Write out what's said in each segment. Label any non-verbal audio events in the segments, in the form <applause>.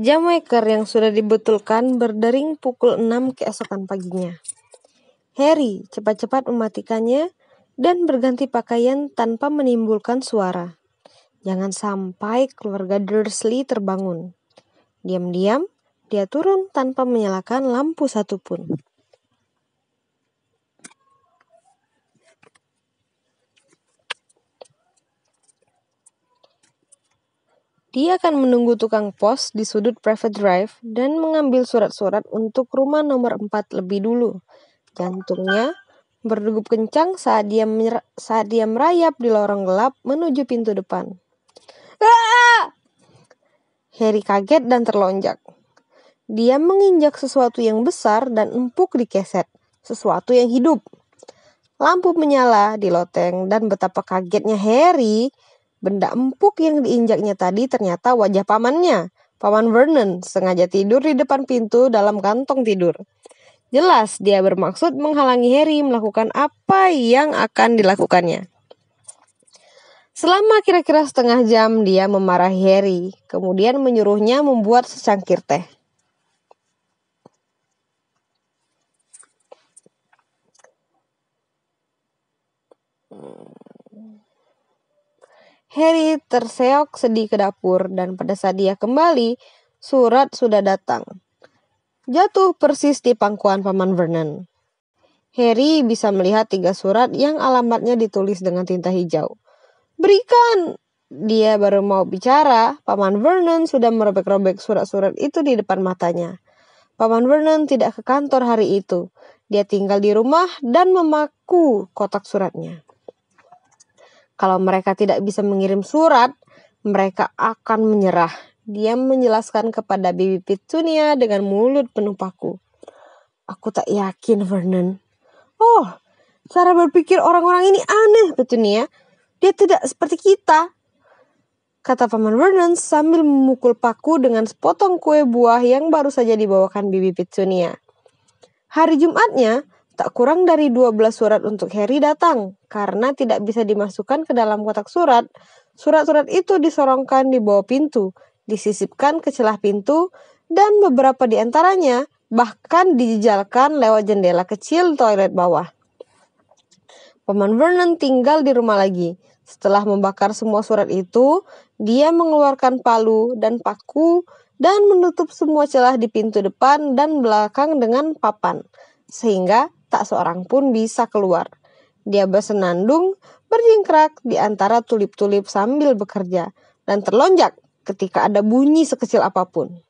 Jam waker yang sudah dibetulkan berdering pukul 6 keesokan paginya. Harry cepat-cepat mematikannya dan berganti pakaian tanpa menimbulkan suara. Jangan sampai keluarga Dursley terbangun. Diam-diam, dia turun tanpa menyalakan lampu satupun. Dia akan menunggu tukang pos di sudut private drive dan mengambil surat-surat untuk rumah nomor 4 lebih dulu. Jantungnya berdegup kencang saat dia saat dia merayap di lorong gelap menuju pintu depan. Aaah! Harry kaget dan terlonjak. Dia menginjak sesuatu yang besar dan empuk di keset, sesuatu yang hidup. Lampu menyala di loteng dan betapa kagetnya Harry Benda empuk yang diinjaknya tadi ternyata wajah pamannya, paman Vernon, sengaja tidur di depan pintu dalam kantong tidur. Jelas dia bermaksud menghalangi Harry melakukan apa yang akan dilakukannya. Selama kira-kira setengah jam dia memarahi Harry, kemudian menyuruhnya membuat secangkir teh. Hmm. Harry terseok sedih ke dapur dan pada saat dia kembali, surat sudah datang. Jatuh persis di pangkuan Paman Vernon. Harry bisa melihat tiga surat yang alamatnya ditulis dengan tinta hijau. Berikan! Dia baru mau bicara, Paman Vernon sudah merobek-robek surat-surat itu di depan matanya. Paman Vernon tidak ke kantor hari itu. Dia tinggal di rumah dan memaku kotak suratnya. Kalau mereka tidak bisa mengirim surat, mereka akan menyerah. Dia menjelaskan kepada Bibi Petunia dengan mulut penuh paku. Aku tak yakin, Vernon. Oh, cara berpikir orang-orang ini aneh, Petunia. Dia tidak seperti kita, kata Paman Vernon sambil memukul paku dengan sepotong kue buah yang baru saja dibawakan Bibi Petunia. Hari Jumatnya, Tak kurang dari 12 surat untuk Harry datang, karena tidak bisa dimasukkan ke dalam kotak surat. Surat-surat itu disorongkan di bawah pintu, disisipkan ke celah pintu, dan beberapa di antaranya bahkan dijejalkan lewat jendela kecil toilet bawah. Paman Vernon tinggal di rumah lagi. Setelah membakar semua surat itu, dia mengeluarkan palu dan paku dan menutup semua celah di pintu depan dan belakang dengan papan, sehingga tak seorang pun bisa keluar. Dia bersenandung, berjingkrak di antara tulip-tulip sambil bekerja, dan terlonjak ketika ada bunyi sekecil apapun.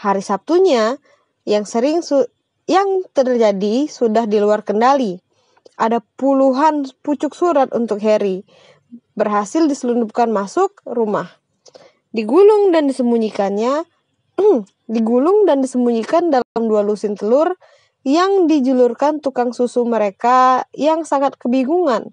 Hari Sabtunya, yang sering su yang terjadi sudah di luar kendali. Ada puluhan pucuk surat untuk Harry, berhasil diselundupkan masuk rumah. Digulung dan disembunyikannya, <clears throat> digulung dan disembunyikan dalam dua lusin telur yang dijulurkan tukang susu mereka yang sangat kebingungan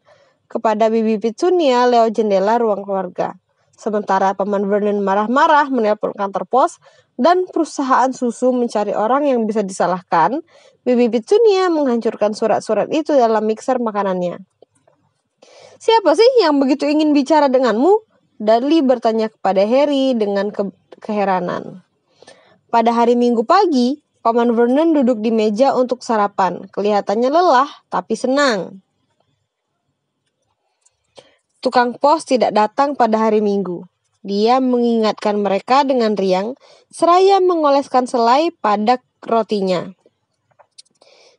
kepada Bibi Petunia lewat jendela ruang keluarga. Sementara Paman Vernon marah-marah menelpon kantor pos dan perusahaan susu mencari orang yang bisa disalahkan, Bibi Petunia menghancurkan surat-surat itu dalam mixer makanannya. Siapa sih yang begitu ingin bicara denganmu? Dali bertanya kepada Harry dengan ke keheranan. Pada hari Minggu pagi, Paman Vernon duduk di meja untuk sarapan. Kelihatannya lelah, tapi senang. Tukang pos tidak datang pada hari Minggu. Dia mengingatkan mereka dengan riang, seraya mengoleskan selai pada rotinya.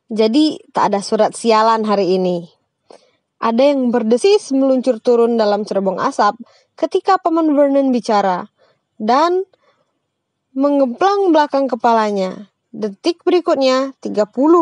Jadi tak ada surat sialan hari ini. Ada yang berdesis meluncur turun dalam cerobong asap ketika Paman Vernon bicara dan mengemplang belakang kepalanya. Detik berikutnya, 30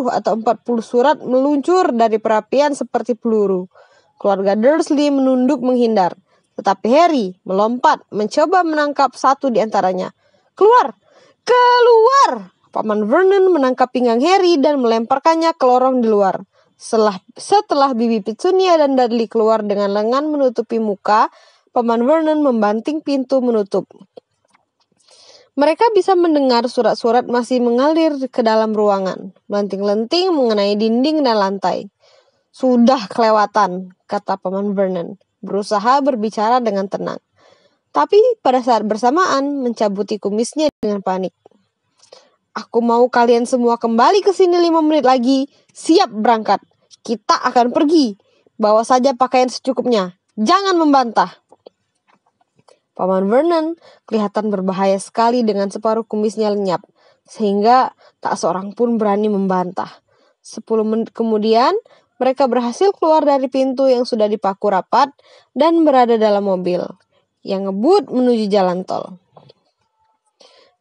atau 40 surat meluncur dari perapian seperti peluru. Keluarga Dursley menunduk menghindar. Tetapi Harry melompat mencoba menangkap satu di antaranya. Keluar! Keluar! Paman Vernon menangkap pinggang Harry dan melemparkannya ke lorong di luar. Setelah, setelah bibi Petunia dan Dudley keluar dengan lengan menutupi muka, Paman Vernon membanting pintu menutup. Mereka bisa mendengar surat-surat masih mengalir ke dalam ruangan, melenting-lenting mengenai dinding dan lantai. Sudah kelewatan, kata Paman Vernon, berusaha berbicara dengan tenang. Tapi pada saat bersamaan mencabuti kumisnya dengan panik. Aku mau kalian semua kembali ke sini lima menit lagi. Siap berangkat. Kita akan pergi. Bawa saja pakaian secukupnya. Jangan membantah. Paman Vernon kelihatan berbahaya sekali dengan separuh kumisnya lenyap, sehingga tak seorang pun berani membantah. Sepuluh menit kemudian, mereka berhasil keluar dari pintu yang sudah dipaku rapat dan berada dalam mobil yang ngebut menuju jalan tol.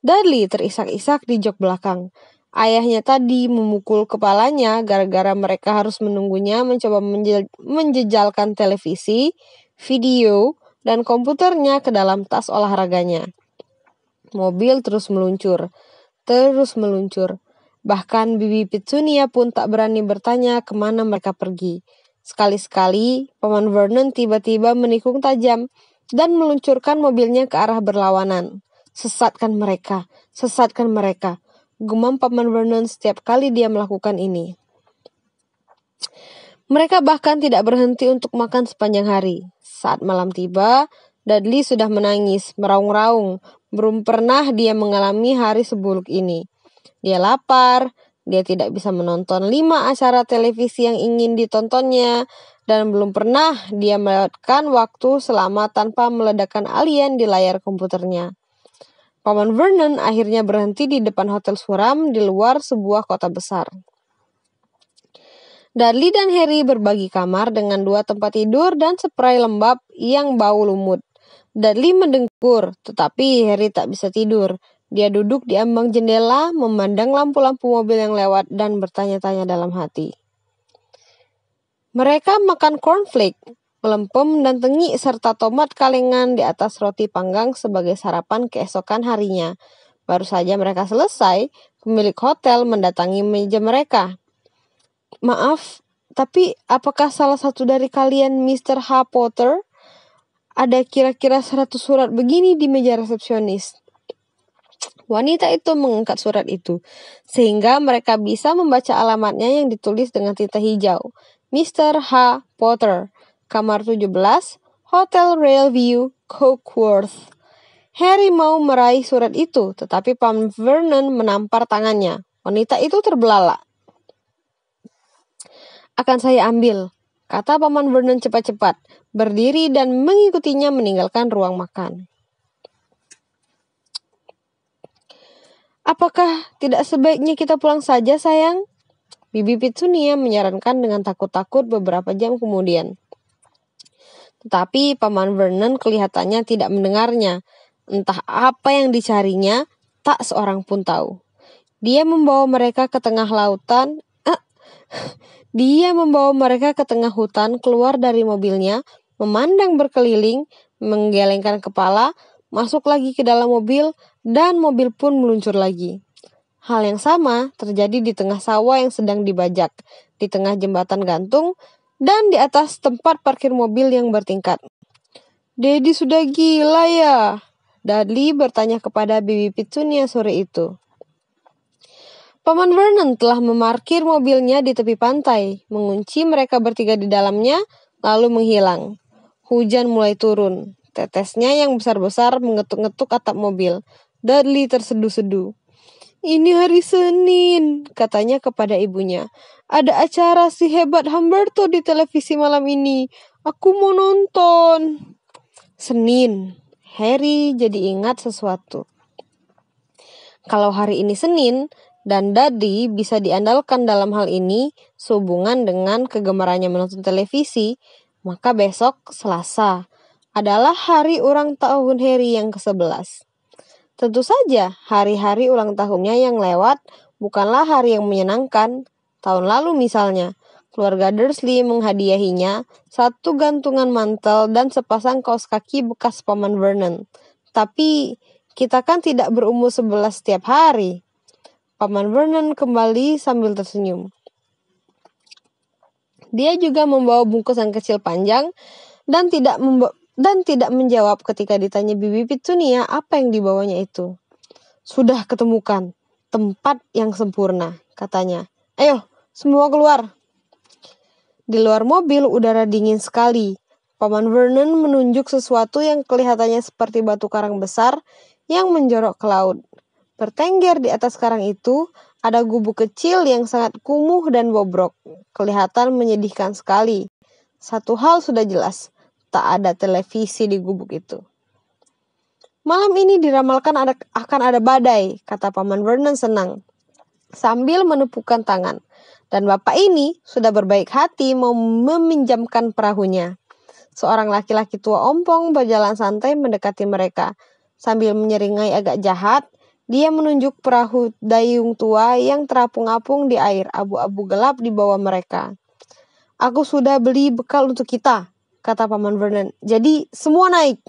Dudley terisak-isak di jok belakang. Ayahnya tadi memukul kepalanya gara-gara mereka harus menunggunya mencoba menjejalkan televisi, video, dan komputernya ke dalam tas olahraganya. Mobil terus meluncur, terus meluncur. Bahkan Bibi Pitsunia pun tak berani bertanya kemana mereka pergi. Sekali-sekali, Paman Vernon tiba-tiba menikung tajam dan meluncurkan mobilnya ke arah berlawanan. Sesatkan mereka, sesatkan mereka. Gumam Paman Vernon setiap kali dia melakukan ini. Mereka bahkan tidak berhenti untuk makan sepanjang hari. Saat malam tiba, Dudley sudah menangis, meraung-raung. Belum pernah dia mengalami hari seburuk ini. Dia lapar, dia tidak bisa menonton lima acara televisi yang ingin ditontonnya, dan belum pernah dia melewatkan waktu selama tanpa meledakan alien di layar komputernya. Paman Vernon akhirnya berhenti di depan hotel suram di luar sebuah kota besar. Darli dan Harry berbagi kamar dengan dua tempat tidur dan spray lembab yang bau lumut. Dudley mendengkur, tetapi Harry tak bisa tidur. Dia duduk di ambang jendela, memandang lampu-lampu mobil yang lewat dan bertanya-tanya dalam hati. Mereka makan cornflake, melempem dan tengi serta tomat kalengan di atas roti panggang sebagai sarapan keesokan harinya. Baru saja mereka selesai, pemilik hotel mendatangi meja mereka. Maaf, tapi apakah salah satu dari kalian Mr. H. Potter? Ada kira-kira 100 surat begini di meja resepsionis. Wanita itu mengangkat surat itu, sehingga mereka bisa membaca alamatnya yang ditulis dengan tinta hijau. Mr. H. Potter, kamar 17, Hotel Railview, Cokeworth. Harry mau meraih surat itu, tetapi Pam Vernon menampar tangannya. Wanita itu terbelalak akan saya ambil, kata Paman Vernon cepat-cepat, berdiri dan mengikutinya meninggalkan ruang makan. Apakah tidak sebaiknya kita pulang saja, sayang? Bibi Pitsunia menyarankan dengan takut-takut beberapa jam kemudian. Tetapi Paman Vernon kelihatannya tidak mendengarnya. Entah apa yang dicarinya, tak seorang pun tahu. Dia membawa mereka ke tengah lautan dia membawa mereka ke tengah hutan, keluar dari mobilnya, memandang berkeliling, menggelengkan kepala, masuk lagi ke dalam mobil, dan mobil pun meluncur lagi. Hal yang sama terjadi di tengah sawah yang sedang dibajak, di tengah jembatan gantung, dan di atas tempat parkir mobil yang bertingkat. Dedi sudah gila ya? Dudley bertanya kepada Bibi Pitsunia sore itu. Paman Vernon telah memarkir mobilnya di tepi pantai, mengunci mereka bertiga di dalamnya, lalu menghilang. Hujan mulai turun. Tetesnya yang besar-besar mengetuk-ngetuk atap mobil. Dudley terseduh-seduh. Ini hari Senin, katanya kepada ibunya. Ada acara si hebat Humberto di televisi malam ini. Aku mau nonton. Senin, Harry jadi ingat sesuatu. Kalau hari ini Senin, dan Dadi bisa diandalkan dalam hal ini sehubungan dengan kegemarannya menonton televisi, maka besok Selasa adalah hari ulang tahun Harry yang ke-11. Tentu saja hari-hari ulang tahunnya yang lewat bukanlah hari yang menyenangkan. Tahun lalu misalnya, keluarga Dursley menghadiahinya satu gantungan mantel dan sepasang kaos kaki bekas paman Vernon. Tapi kita kan tidak berumur sebelas setiap hari. Paman Vernon kembali sambil tersenyum. Dia juga membawa bungkusan kecil panjang dan tidak dan tidak menjawab ketika ditanya Bibi Petunia apa yang dibawanya itu. Sudah ketemukan tempat yang sempurna, katanya. Ayo, semua keluar. Di luar mobil udara dingin sekali. Paman Vernon menunjuk sesuatu yang kelihatannya seperti batu karang besar yang menjorok ke laut. Bertengger di atas karang itu ada gubuk kecil yang sangat kumuh dan bobrok. Kelihatan menyedihkan sekali. Satu hal sudah jelas, tak ada televisi di gubuk itu. Malam ini diramalkan ada, akan ada badai, kata Paman Vernon senang. Sambil menepukkan tangan. Dan bapak ini sudah berbaik hati mau meminjamkan perahunya. Seorang laki-laki tua ompong berjalan santai mendekati mereka. Sambil menyeringai agak jahat, dia menunjuk perahu dayung tua yang terapung-apung di air abu-abu gelap di bawah mereka. Aku sudah beli bekal untuk kita, kata Paman Vernon. Jadi semua naik.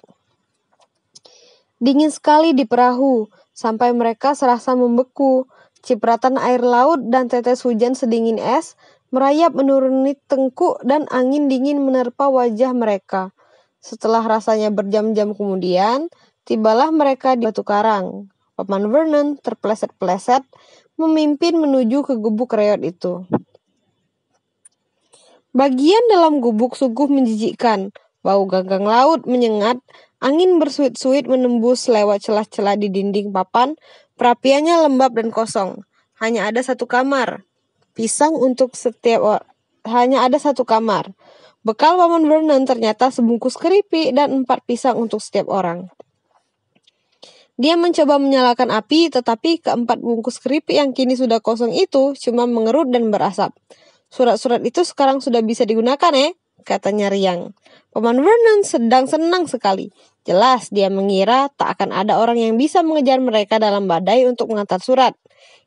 Dingin sekali di perahu, sampai mereka serasa membeku. Cipratan air laut dan tetes hujan sedingin es merayap menuruni tengkuk dan angin dingin menerpa wajah mereka. Setelah rasanya berjam-jam kemudian, tibalah mereka di batu karang. Paman Vernon terpleset-pleset memimpin menuju ke gubuk reot itu. Bagian dalam gubuk sungguh menjijikkan. Bau ganggang laut menyengat, angin bersuit-suit menembus lewat celah-celah di dinding papan, perapiannya lembab dan kosong. Hanya ada satu kamar. Pisang untuk setiap hanya ada satu kamar. Bekal Paman Vernon ternyata sebungkus keripik dan empat pisang untuk setiap orang. Dia mencoba menyalakan api, tetapi keempat bungkus keripik yang kini sudah kosong itu cuma mengerut dan berasap. Surat-surat itu sekarang sudah bisa digunakan eh? katanya riang. Paman Vernon sedang senang sekali. Jelas dia mengira tak akan ada orang yang bisa mengejar mereka dalam badai untuk mengantar surat.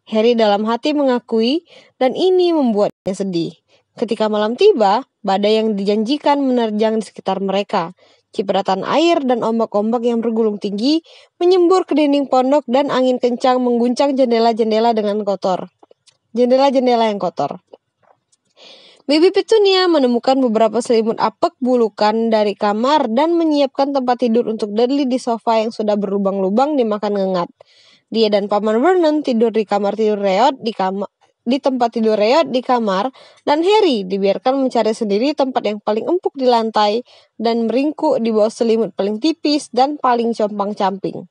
Harry dalam hati mengakui dan ini membuatnya sedih. Ketika malam tiba, badai yang dijanjikan menerjang di sekitar mereka. Cipratan air dan ombak-ombak yang bergulung tinggi menyembur ke dinding pondok dan angin kencang mengguncang jendela-jendela dengan kotor. Jendela-jendela yang kotor. Bibi Petunia menemukan beberapa selimut apek bulukan dari kamar dan menyiapkan tempat tidur untuk Dudley di sofa yang sudah berlubang-lubang dimakan ngengat. Dia dan Paman Vernon tidur di kamar tidur Reot di kamar di tempat tidur Rea di kamar dan Harry dibiarkan mencari sendiri tempat yang paling empuk di lantai dan meringkuk di bawah selimut paling tipis dan paling compang-camping.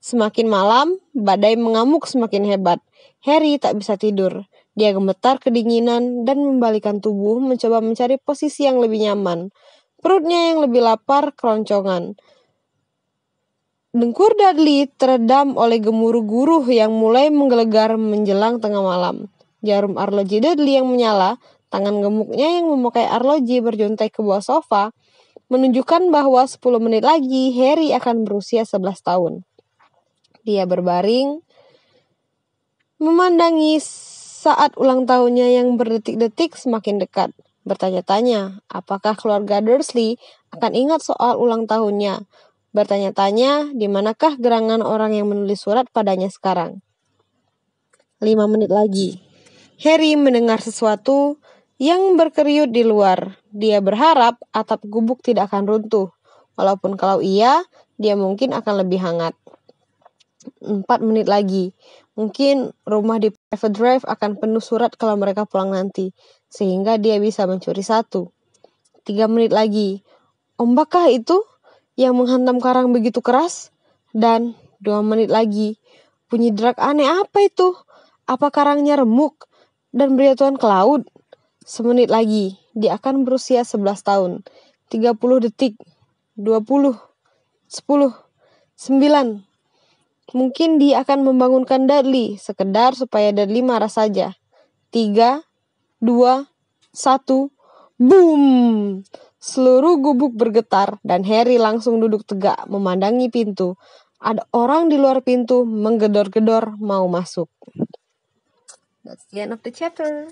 Semakin malam, badai mengamuk semakin hebat. Harry tak bisa tidur. Dia gemetar kedinginan dan membalikan tubuh mencoba mencari posisi yang lebih nyaman. Perutnya yang lebih lapar, keroncongan. Dengkur Dudley teredam oleh gemuruh guruh yang mulai menggelegar menjelang tengah malam. Jarum arloji Dudley yang menyala, tangan gemuknya yang memakai arloji berjuntai ke bawah sofa, menunjukkan bahwa 10 menit lagi Harry akan berusia 11 tahun. Dia berbaring, memandangi saat ulang tahunnya yang berdetik-detik semakin dekat bertanya-tanya apakah keluarga Dursley akan ingat soal ulang tahunnya. Bertanya-tanya di manakah gerangan orang yang menulis surat padanya sekarang. Lima menit lagi. Harry mendengar sesuatu yang berkeriut di luar. Dia berharap atap gubuk tidak akan runtuh. Walaupun kalau iya, dia mungkin akan lebih hangat. Empat menit lagi. Mungkin rumah di Private Drive akan penuh surat kalau mereka pulang nanti. Sehingga dia bisa mencuri satu. Tiga menit lagi. Ombakkah itu yang menghantam karang begitu keras? Dan dua menit lagi. Bunyi drag aneh apa itu? Apa karangnya remuk? dan Tuhan ke laut. Semenit lagi, dia akan berusia 11 tahun. 30 detik, 20, 10, 9. Mungkin dia akan membangunkan Dudley sekedar supaya Dudley marah saja. 3, 2, 1, boom! Seluruh gubuk bergetar dan Harry langsung duduk tegak memandangi pintu. Ada orang di luar pintu menggedor-gedor mau masuk. That's the end of the chapter.